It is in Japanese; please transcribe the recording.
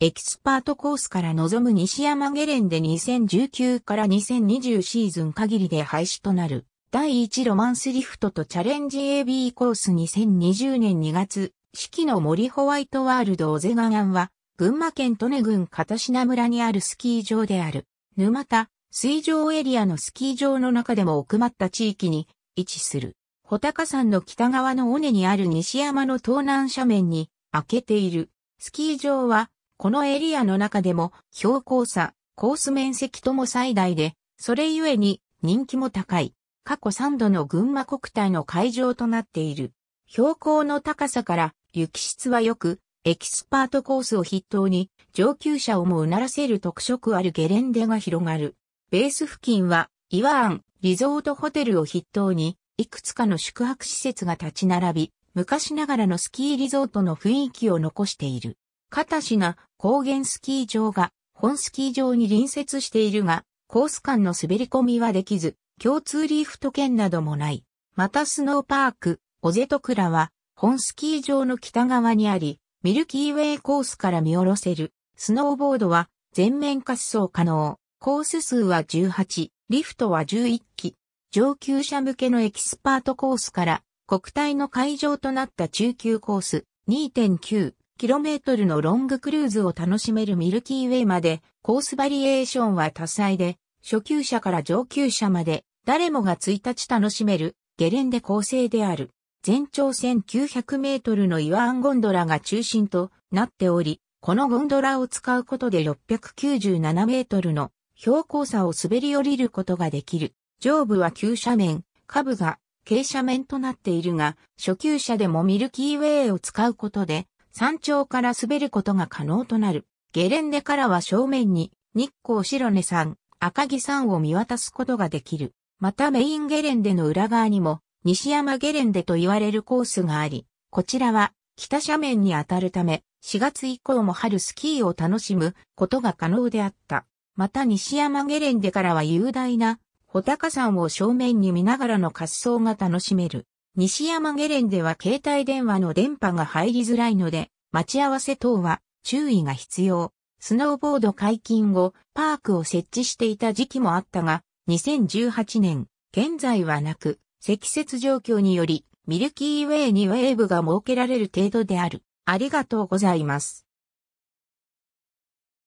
エキスパートコースから望む西山ゲレンで2019から2020シーズン限りで廃止となる。第1ロマンスリフトとチャレンジ AB コース2020年2月、四季の森ホワイトワールドオゼガガンは、群馬県利根郡片品村にあるスキー場である。沼田、水上エリアのスキー場の中でも奥まった地域に位置する。穂高山の北側の尾根にある西山の東南斜面に開けている。スキー場はこのエリアの中でも標高差、コース面積とも最大で、それゆえに人気も高い。過去3度の群馬国体の会場となっている。標高の高さから雪質は良く、エキスパートコースを筆頭に上級者をもうならせる特色あるゲレンデが広がる。ベース付近は岩庵リゾートホテルを筆頭にいくつかの宿泊施設が立ち並び、昔ながらのスキーリゾートの雰囲気を残している。片品高原スキー場が本スキー場に隣接しているが、コース間の滑り込みはできず、共通リフト券などもない。またスノーパーク、オゼトクラは、本スキー場の北側にあり、ミルキーウェイコースから見下ろせる。スノーボードは全面滑走可能。コース数は18、リフトは11機。上級者向けのエキスパートコースから、国体の会場となった中級コース2.9、km のロングクルーズを楽しめるミルキーウェイまで、コースバリエーションは多彩で、初級者から上級者まで、誰もが1日楽しめる、ゲレンデ構成である。全長1900メートルのイワンゴンドラが中心となっており、このゴンドラを使うことで697メートルの標高差を滑り降りることができる。上部は急斜面、下部が傾斜面となっているが、初級者でもミルキーウェイを使うことで山頂から滑ることが可能となる。ゲレンデからは正面に日光白根山、赤城山を見渡すことができる。またメインゲレンデの裏側にも西山ゲレンデと言われるコースがあり、こちらは北斜面に当たるため4月以降も春スキーを楽しむことが可能であった。また西山ゲレンデからは雄大な穂高山を正面に見ながらの滑走が楽しめる。西山ゲレンデは携帯電話の電波が入りづらいので、待ち合わせ等は注意が必要。スノーボード解禁後、パークを設置していた時期もあったが、2018年、現在はなく、積雪状況により、ミルキーウェイにウェーブが設けられる程度である。ありがとうございます。